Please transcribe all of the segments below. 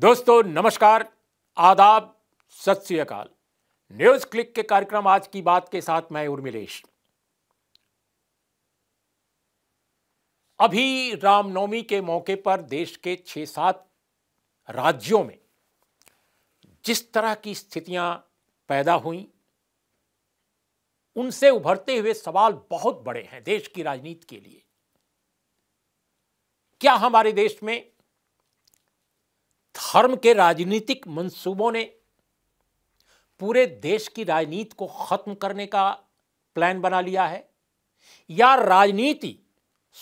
दोस्तों नमस्कार आदाब सत श्रीकाल न्यूज क्लिक के कार्यक्रम आज की बात के साथ मैं उर्मिलेश अभी रामनवमी के मौके पर देश के छह सात राज्यों में जिस तरह की स्थितियां पैदा हुई उनसे उभरते हुए सवाल बहुत बड़े हैं देश की राजनीति के लिए क्या हमारे देश में धर्म के राजनीतिक मंसूबों ने पूरे देश की राजनीति को खत्म करने का प्लान बना लिया है या राजनीति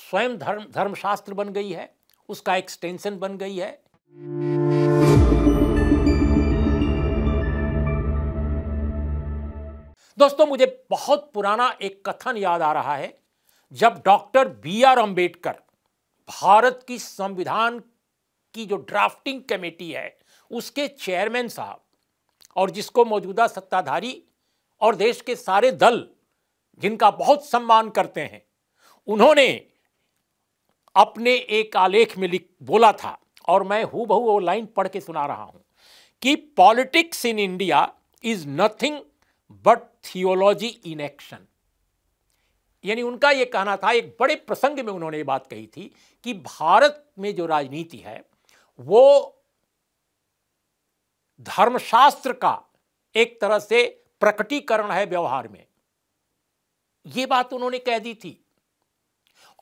स्वयं धर्म धर्मशास्त्र बन गई है उसका एक्सटेंशन बन गई है दोस्तों मुझे बहुत पुराना एक कथन याद आ रहा है जब doctor B R Ambedkar Bharat की संविधान की जो ड्राफ्टिंग कमेटी है उसके चेयरमैन साहब और जिसको मौजूदा सत्ताधारी और देश के सारे दल जिनका बहुत सम्मान करते हैं उन्होंने अपने एक आलेख में लिख बोला था और मैं हु बहू वो लाइन पढ़ के सुना रहा हूं कि politics in India is nothing but theology in action यानी उनका यह कहना था एक बड़े प्रसंग में उन्होंने ये बात कही थी कि भारत में जो राजनीति है वो धर्मशास्त्र का एक तरह से प्रकटीकरण है व्यवहार में ये बात उन्होंने कह दी थी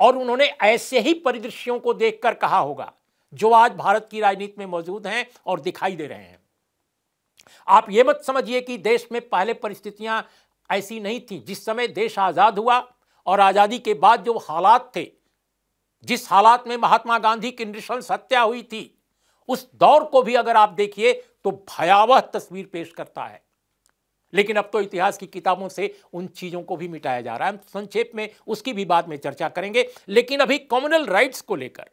और उन्होंने ऐसे ही परिदृश्यों को देखकर कहा होगा जो आज भारत की राजनीति में मौजूद हैं और दिखाई दे रहे हैं आप यह मत समझिए कि देश में पहले परिस्थितियां ऐसी नहीं थी जिस समय देश आज़ाद हुआ और आज़ादी के बाद जो हालात थे जिस हालात में महात्मा गांधी की नृशंस हत्या हुई थी उस दौर को भी अगर आप देखिए तो भयावह तस्वीर पेश करता है लेकिन अब तो इतिहास की किताबों से उन चीजों को भी मिटाया जा रहा है हम संक्षेप में उसकी भी बाद में चर्चा करेंगे लेकिन अभी कॉमनल राइट्स को लेकर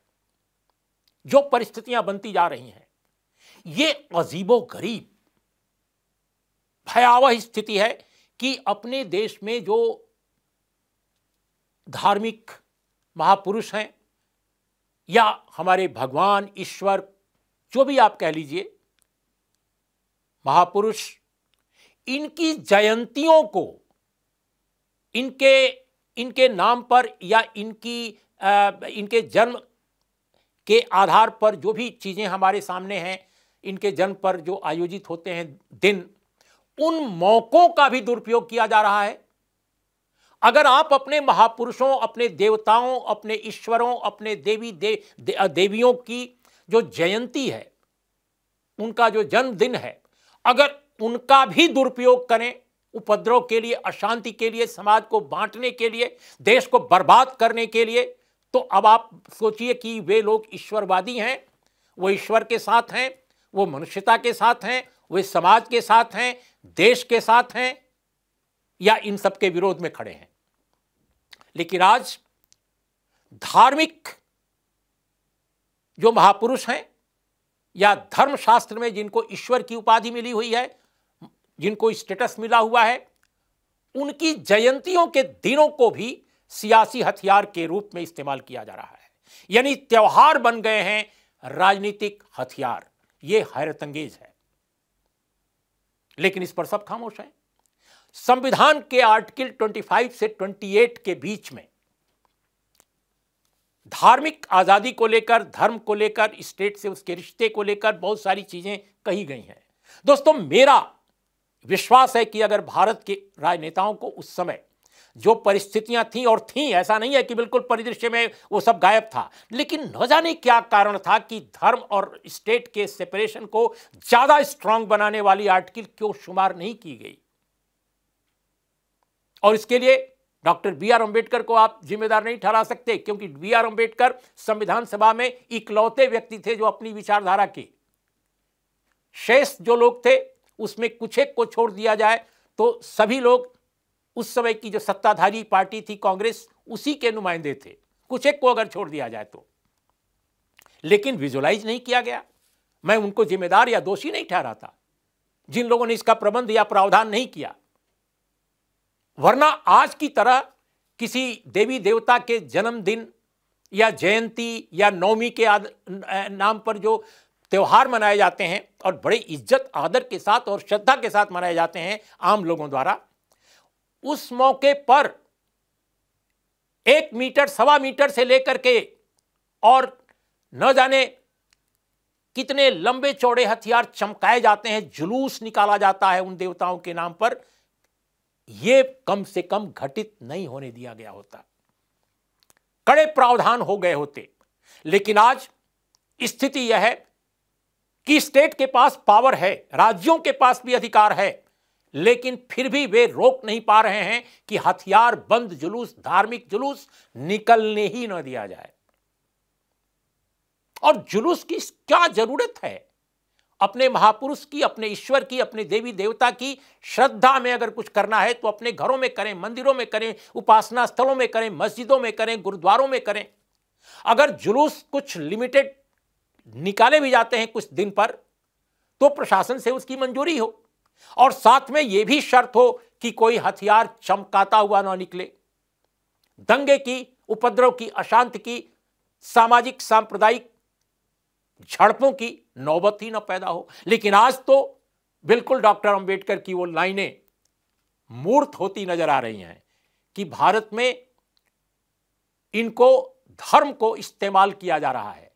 जो परिस्थितियां बनती जा रही हैं ये अजीबो गरीब भयावह स्थिति है कि अपने देश में जो धार्मिक महापुरुष हैं या हमारे भगवान ईश्वर जो भी आप कह लीजिए महापुरुष इनकी जयंतियों को इनके इनके नाम पर या इनकी आ, इनके जन्म के आधार पर जो भी चीज़ें हमारे सामने हैं इनके जन्म पर जो आयोजित होते हैं दिन उन मौक़ों का भी दुरुपयोग किया जा रहा है अगर आप अपने महापुरुषों अपने देवताओं अपने ईश्वरों अपने देवी दे, दे, देवियों की जो जयंती है उनका जो जन्मदिन है अगर उनका भी दुरुपयोग करें उपद्रव के लिए अशांति के लिए समाज को बांटने के लिए देश को बर्बाद करने के लिए तो अब आप सोचिए कि वे लोग ईश्वरवादी हैं वो ईश्वर के साथ हैं वो मनुष्यता के साथ हैं वे समाज के साथ हैं देश के साथ हैं या इन सब के विरोध में खड़े हैं लेकिन आज धार्मिक जो महापुरुष हैं या धर्मशास्त्र में जिनको ईश्वर की उपाधि मिली हुई है जिनको स्टेटस मिला हुआ है उनकी जयंतियों के दिनों को भी सियासी हथियार के रूप में इस्तेमाल किया जा रहा है यानी त्यौहार बन गए हैं राजनीतिक हथियार ये हैरत अंगेज है लेकिन इस पर सब खामोश हैं संविधान के आर्टिकल 25 से 28 के बीच में धार्मिक आज़ादी को लेकर धर्म को लेकर स्टेट से उसके रिश्ते को लेकर बहुत सारी चीज़ें कही गई हैं दोस्तों मेरा विश्वास है कि अगर भारत के राजनेताओं को उस समय जो परिस्थितियां थीं और थीं ऐसा नहीं है कि बिल्कुल परिदृश्य में वो सब गायब था लेकिन न जाने क्या कारण था कि धर्म और स्टेट के सेपरेशन को ज़्यादा स्ट्रांग बनाने वाली आर्टिकल क्यों शुमार नहीं की गई और इसके लिए डॉक्टर बी आर अम्बेडकर को आप जिम्मेदार नहीं ठहरा सकते क्योंकि बी आर अम्बेडकर संविधान सभा में इकलौते व्यक्ति थे जो अपनी विचारधारा के शेष जो लोग थे उसमें कुछ एक को छोड़ दिया जाए तो सभी लोग उस समय की जो सत्ताधारी पार्टी थी कांग्रेस उसी के नुमाइंदे थे कुछ एक को अगर छोड़ दिया जाए तो लेकिन विजुलाइज नहीं किया गया मैं उनको जिम्मेदार या दोषी नहीं ठहराता जिन लोगों ने इसका प्रबंध या प्रावधान नहीं किया वरना आज की तरह किसी देवी देवता के जन्मदिन या जयंती या नवमी के आद, नाम पर जो त्यौहार मनाए जाते हैं और बड़े इज्जत आदर के साथ और श्रद्धा के साथ मनाए जाते हैं आम लोगों द्वारा उस मौके पर एक मीटर सवा मीटर से लेकर के और न जाने कितने लंबे चौड़े हथियार चमकाए जाते हैं जुलूस निकाला जाता है उन देवताओं के नाम पर ये कम से कम घटित नहीं होने दिया गया होता कड़े प्रावधान हो गए होते लेकिन आज स्थिति यह है कि स्टेट के पास पावर है राज्यों के पास भी अधिकार है लेकिन फिर भी वे रोक नहीं पा रहे हैं कि हथियार बंद जुलूस धार्मिक जुलूस निकलने ही न दिया जाए और जुलूस की क्या जरूरत है अपने महापुरुष की अपने ईश्वर की अपने देवी देवता की श्रद्धा में अगर कुछ करना है तो अपने घरों में करें मंदिरों में करें उपासना स्थलों में करें मस्जिदों में करें गुरुद्वारों में करें अगर जुलूस कुछ लिमिटेड निकाले भी जाते हैं कुछ दिन पर तो प्रशासन से उसकी मंजूरी हो और साथ में यह भी शर्त हो कि कोई हथियार चमकाता हुआ ना निकले दंगे की उपद्रव की अशांत की सामाजिक सांप्रदायिक झड़पों की नौबत ही ना पैदा हो लेकिन आज तो बिल्कुल डॉक्टर अंबेडकर की वो लाइनें मूर्त होती नजर आ रही हैं कि भारत में इनको धर्म को इस्तेमाल किया जा रहा है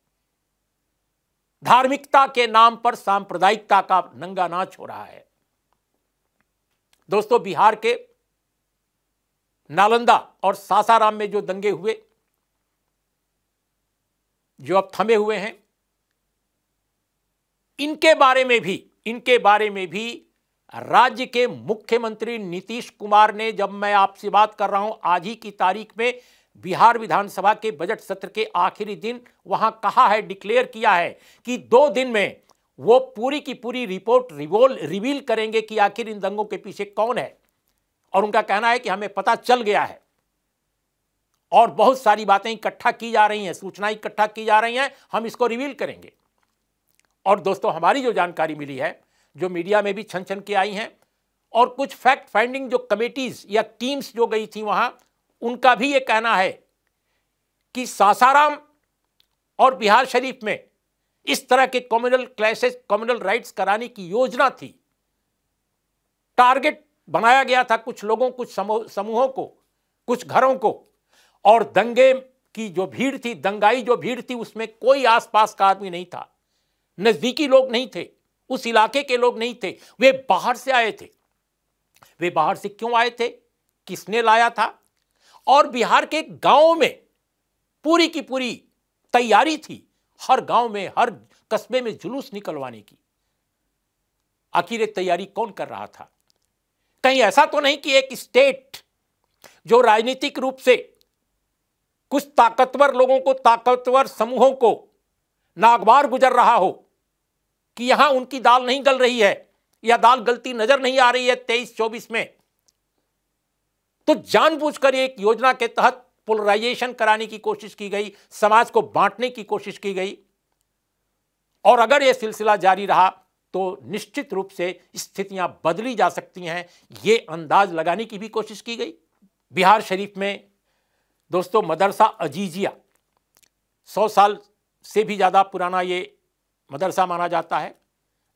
धार्मिकता के नाम पर सांप्रदायिकता का नंगा नाच हो रहा है दोस्तों बिहार के नालंदा और सासाराम में जो दंगे हुए जो अब थमे हुए हैं इनके बारे में भी इनके बारे में भी राज्य के मुख्यमंत्री नीतीश कुमार ने जब मैं आपसे बात कर रहा हूं आज ही की तारीख में बिहार विधानसभा के बजट सत्र के आखिरी दिन वहां कहा है डिक्लेयर किया है कि दो दिन में वो पूरी की पूरी रिपोर्ट रिवोल रिवील करेंगे कि आखिर इन दंगों के पीछे कौन है और उनका कहना है कि हमें पता चल गया है और बहुत सारी बातें इकट्ठा की जा रही हैं सूचनाएं इकट्ठा की जा रही हैं हम इसको रिवील करेंगे और दोस्तों हमारी जो जानकारी मिली है जो मीडिया में भी छन छन के आई हैं और कुछ फैक्ट फाइंडिंग जो कमेटीज या टीम्स जो गई थी वहां उनका भी ये कहना है कि सासाराम और बिहार शरीफ में इस तरह के कॉम्युनल क्लैशेस कॉम्युनल राइट्स कराने की योजना थी टारगेट बनाया गया था कुछ लोगों कुछ समूहों को कुछ घरों को और दंगे की जो भीड़ थी दंगाई जो भीड़ थी उसमें कोई आसपास का आदमी नहीं था नजदीकी लोग नहीं थे उस इलाके के लोग नहीं थे वे बाहर से आए थे वे बाहर से क्यों आए थे किसने लाया था और बिहार के गांव में पूरी की पूरी तैयारी थी हर गांव में हर कस्बे में जुलूस निकलवाने की आखिर तैयारी कौन कर रहा था कहीं ऐसा तो नहीं कि एक स्टेट जो राजनीतिक रूप से कुछ ताकतवर लोगों को ताकतवर समूहों को नागवार गुजर रहा हो कि यहां उनकी दाल नहीं गल रही है या दाल गलती नजर नहीं आ रही है तेईस चौबीस में तो जानबूझकर एक योजना के तहत पोलराइजेशन कराने की कोशिश की गई समाज को बांटने की कोशिश की गई और अगर यह सिलसिला जारी रहा तो निश्चित रूप से स्थितियां बदली जा सकती हैं ये अंदाज लगाने की भी कोशिश की गई बिहार शरीफ में दोस्तों मदरसा अजीजिया सौ साल से भी ज़्यादा पुराना ये मदरसा माना जाता है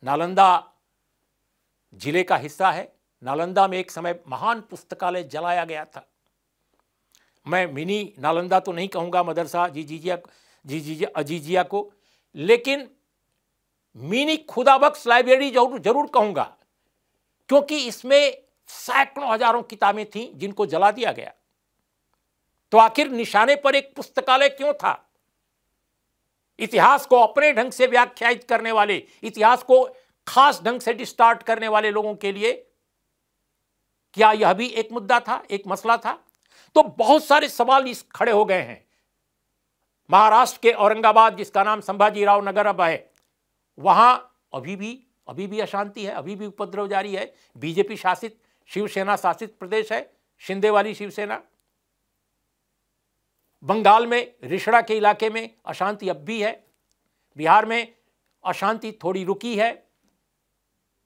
नालंदा जिले का हिस्सा है नालंदा में एक समय महान पुस्तकालय जलाया गया था मैं मिनी नालंदा तो नहीं कहूँगा मदरसा जी जीजिया जी जीजिया अजीजिया को लेकिन मिनी खुदाबख्श लाइब्रेरी जरूर जरूर कहूँगा क्योंकि इसमें सैकड़ों हजारों किताबें थीं जिनको जला दिया गया तो आखिर निशाने पर एक पुस्तकालय क्यों था इतिहास को अपने ढंग से व्याख्यात करने वाले इतिहास को खास ढंग से डिस्टार्ट करने वाले लोगों के लिए क्या यह भी एक मुद्दा था एक मसला था तो बहुत सारे सवाल इस खड़े हो गए हैं महाराष्ट्र के औरंगाबाद जिसका नाम संभाजी राव नगर अब है वहां अभी भी अभी भी अशांति है अभी भी उपद्रव जारी है बीजेपी शासित शिवसेना शासित प्रदेश है शिंदे वाली शिवसेना बंगाल में रिशड़ा के इलाके में अशांति अब भी है बिहार में अशांति थोड़ी रुकी है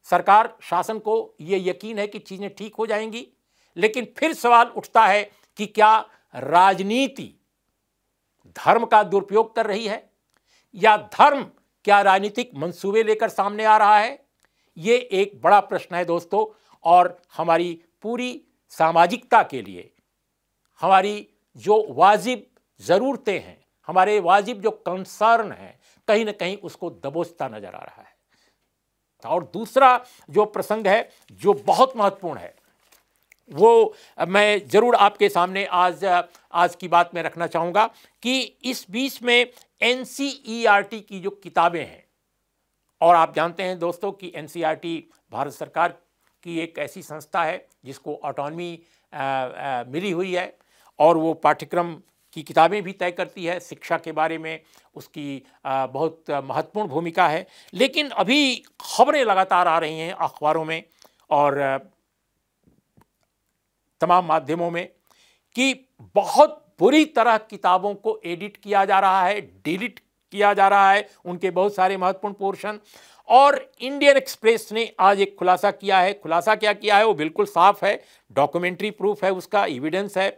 सरकार शासन को ये यकीन है कि चीज़ें ठीक हो जाएंगी लेकिन फिर सवाल उठता है कि क्या राजनीति धर्म का दुरुपयोग कर रही है या धर्म क्या राजनीतिक मंसूबे लेकर सामने आ रहा है ये एक बड़ा प्रश्न है दोस्तों और हमारी पूरी सामाजिकता के लिए हमारी जो वाजिब ज़रूरतें हैं हमारे वाजिब जो कंसर्न हैं कहीं ना कहीं उसको दबोचता नज़र आ रहा है तो और दूसरा जो प्रसंग है जो बहुत महत्वपूर्ण है वो मैं ज़रूर आपके सामने आज आज की बात में रखना चाहूँगा कि इस बीच में एन e की जो किताबें हैं और आप जानते हैं दोस्तों कि एन e भारत सरकार की एक ऐसी संस्था है जिसको ऑटोनमी मिली हुई है और वो पाठ्यक्रम की किताबें भी तय करती है शिक्षा के बारे में उसकी बहुत महत्वपूर्ण भूमिका है लेकिन अभी खबरें लगातार आ रही हैं अखबारों में और तमाम माध्यमों में कि बहुत बुरी तरह किताबों को एडिट किया जा रहा है डिलीट किया जा रहा है उनके बहुत सारे महत्वपूर्ण पोर्शन और इंडियन एक्सप्रेस ने आज एक खुलासा किया है खुलासा क्या किया है वो बिल्कुल साफ है डॉक्यूमेंट्री प्रूफ है उसका एविडेंस है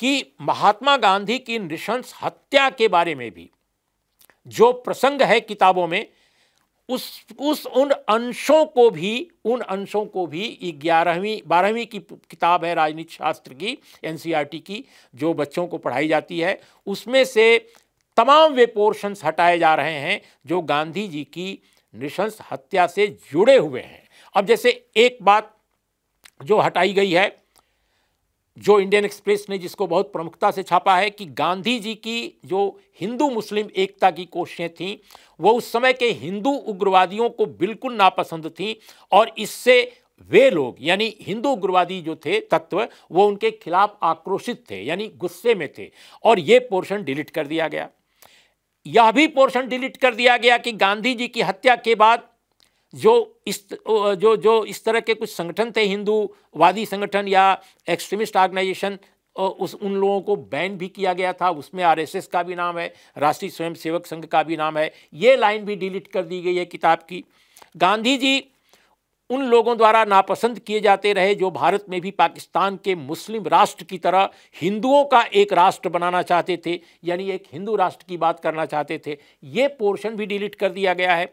कि महात्मा गांधी की नृशंस हत्या के बारे में भी जो प्रसंग है किताबों में उस उस उन अंशों को भी उन अंशों को भी ग्यारहवीं बारहवीं की किताब है राजनीति शास्त्र की एन की जो बच्चों को पढ़ाई जाती है उसमें से तमाम वे पोर्शंस हटाए जा रहे हैं जो गांधी जी की नृशंस हत्या से जुड़े हुए हैं अब जैसे एक बात जो हटाई गई है जो इंडियन एक्सप्रेस ने जिसको बहुत प्रमुखता से छापा है कि गांधी जी की जो हिंदू मुस्लिम एकता की कोशिशें थीं वो उस समय के हिंदू उग्रवादियों को बिल्कुल नापसंद थीं और इससे वे लोग यानी हिंदू उग्रवादी जो थे तत्व वो उनके खिलाफ आक्रोशित थे यानी गुस्से में थे और ये पोर्शन डिलीट कर दिया गया यह भी पोर्शन डिलीट कर दिया गया कि गांधी जी की हत्या के बाद जो इस जो जो इस तरह के कुछ संगठन थे हिंदूवादी संगठन या एक्सट्रीमिस्ट ऑर्गेनाइजेशन उस उन लोगों को बैन भी किया गया था उसमें आरएसएस का भी नाम है राष्ट्रीय स्वयंसेवक संघ का भी नाम है ये लाइन भी डिलीट कर दी गई है किताब की गांधी जी उन लोगों द्वारा नापसंद किए जाते रहे जो भारत में भी पाकिस्तान के मुस्लिम राष्ट्र की तरह हिंदुओं का एक राष्ट्र बनाना चाहते थे यानी एक हिंदू राष्ट्र की बात करना चाहते थे ये पोर्शन भी डिलीट कर दिया गया है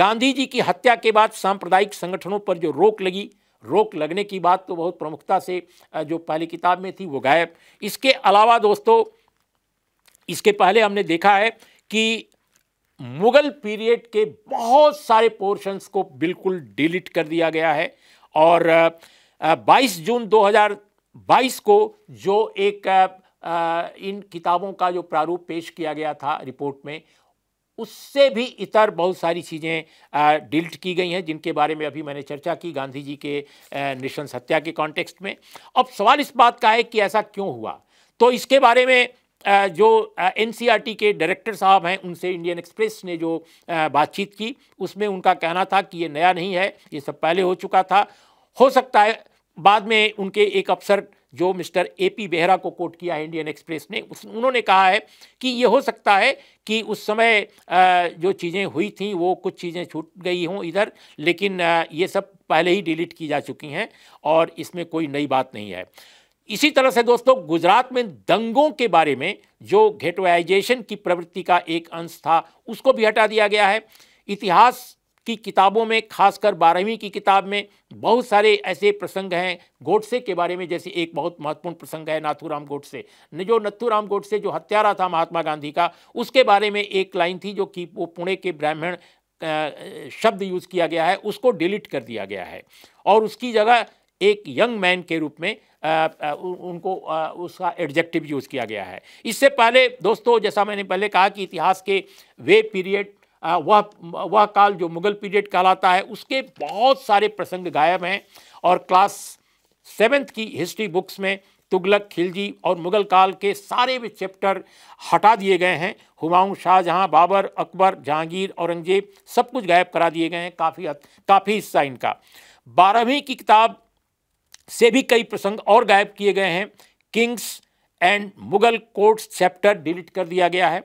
गांधी जी की हत्या के बाद सांप्रदायिक संगठनों पर जो रोक लगी रोक लगने की बात तो बहुत प्रमुखता से जो पहली किताब में थी वो गायब इसके अलावा दोस्तों इसके पहले हमने देखा है कि मुगल पीरियड के बहुत सारे पोर्शंस को बिल्कुल डिलीट कर दिया गया है और 22 जून 2022 को जो एक इन किताबों का जो प्रारूप पेश किया गया था रिपोर्ट में उससे भी इतर बहुत सारी चीज़ें डिलीट की गई हैं जिनके बारे में अभी मैंने चर्चा की गांधी जी के निशंस हत्या के कॉन्टेक्स्ट में अब सवाल इस बात का है कि ऐसा क्यों हुआ तो इसके बारे में जो एन e के डायरेक्टर साहब हैं उनसे इंडियन एक्सप्रेस ने जो बातचीत की उसमें उनका कहना था कि ये नया नहीं है ये सब पहले हो चुका था हो सकता है बाद में उनके एक अफसर जो मिस्टर ए पी बेहरा को कोट किया है इंडियन एक्सप्रेस ने उस उन्होंने कहा है कि ये हो सकता है कि उस समय जो चीज़ें हुई थी वो कुछ चीज़ें छूट गई हों इधर लेकिन ये सब पहले ही डिलीट की जा चुकी हैं और इसमें कोई नई बात नहीं है इसी तरह से दोस्तों गुजरात में दंगों के बारे में जो घेटवाइजेशन की प्रवृत्ति का एक अंश था उसको भी हटा दिया गया है इतिहास की किताबों में खासकर बारहवीं की किताब में बहुत सारे ऐसे प्रसंग हैं गोडसे के बारे में जैसे एक बहुत महत्वपूर्ण प्रसंग है नाथूराम गोडसे जो नथुराम गोडसे जो हत्यारा था महात्मा गांधी का उसके बारे में एक लाइन थी जो कि वो पुणे के ब्राह्मण शब्द यूज़ किया गया है उसको डिलीट कर दिया गया है और उसकी जगह एक यंग मैन के रूप में आ, आ, उनको आ, उसका एडजेक्टिव यूज़ किया गया है इससे पहले दोस्तों जैसा मैंने पहले कहा कि इतिहास के वे पीरियड वह वह काल जो मुग़ल पीरियड कहलाता है उसके बहुत सारे प्रसंग गायब हैं और क्लास सेवेंथ की हिस्ट्री बुक्स में तुगलक खिलजी और मुग़ल काल के सारे भी चैप्टर हटा दिए गए हैं हुमायूं शाहजहाँ बाबर अकबर जहांगीर औरंगजेब सब कुछ गायब करा दिए गए हैं काफ़ी काफ़ी हिस्सा इनका बारहवीं की किताब से भी कई प्रसंग और गायब किए गए हैं kings and Mughal courts chapter delete कर दिया गया है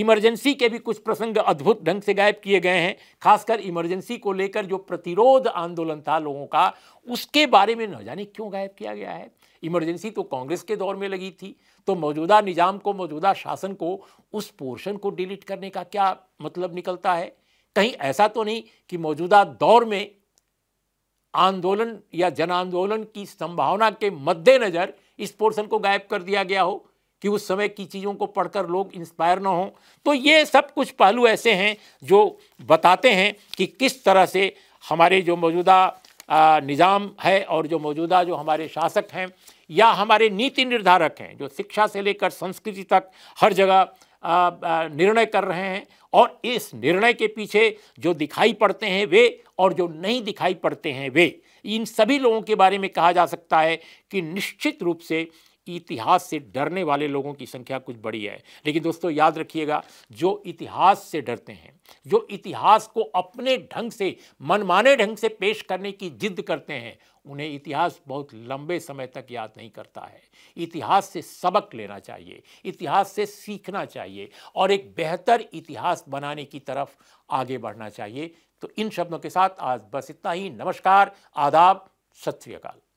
इमरजेंसी के भी कुछ प्रसंग अद्भुत ढंग से गायब किए गए हैं खासकर इमरजेंसी को लेकर जो प्रतिरोध आंदोलन था लोगों का उसके बारे में न जाने क्यों गायब किया गया है इमरजेंसी तो कांग्रेस के दौर में लगी थी तो मौजूदा निज़ाम को मौजूदा शासन को उस पोर्शन को डिलीट करने का क्या मतलब निकलता है कहीं ऐसा तो नहीं कि मौजूदा दौर में आंदोलन या जन आंदोलन की संभावना के मद्देनज़र इस पोर्शन को गायब कर दिया गया हो कि उस समय की चीज़ों को पढ़कर लोग इंस्पायर ना हों तो ये सब कुछ पहलू ऐसे हैं जो बताते हैं कि किस तरह से हमारे जो मौजूदा निज़ाम है और जो मौजूदा जो हमारे शासक हैं या हमारे नीति निर्धारक हैं जो शिक्षा से लेकर संस्कृति तक हर जगह निर्णय कर रहे हैं और इस निर्णय के पीछे जो दिखाई पड़ते हैं वे और जो नहीं दिखाई पड़ते हैं वे इन सभी लोगों के बारे में कहा जा सकता है कि निश्चित रूप से इतिहास से डरने वाले लोगों की संख्या कुछ बड़ी है लेकिन दोस्तों याद रखिएगा जो इतिहास से डरते हैं जो इतिहास को अपने ढंग से मनमाने ढंग से पेश करने की जिद करते हैं उन्हें इतिहास बहुत लंबे समय तक याद नहीं करता है इतिहास से सबक लेना चाहिए इतिहास से सीखना चाहिए और एक बेहतर इतिहास बनाने की तरफ आगे बढ़ना चाहिए तो इन शब्दों के साथ आज बस इतना ही नमस्कार आदाब सत श्रीकाल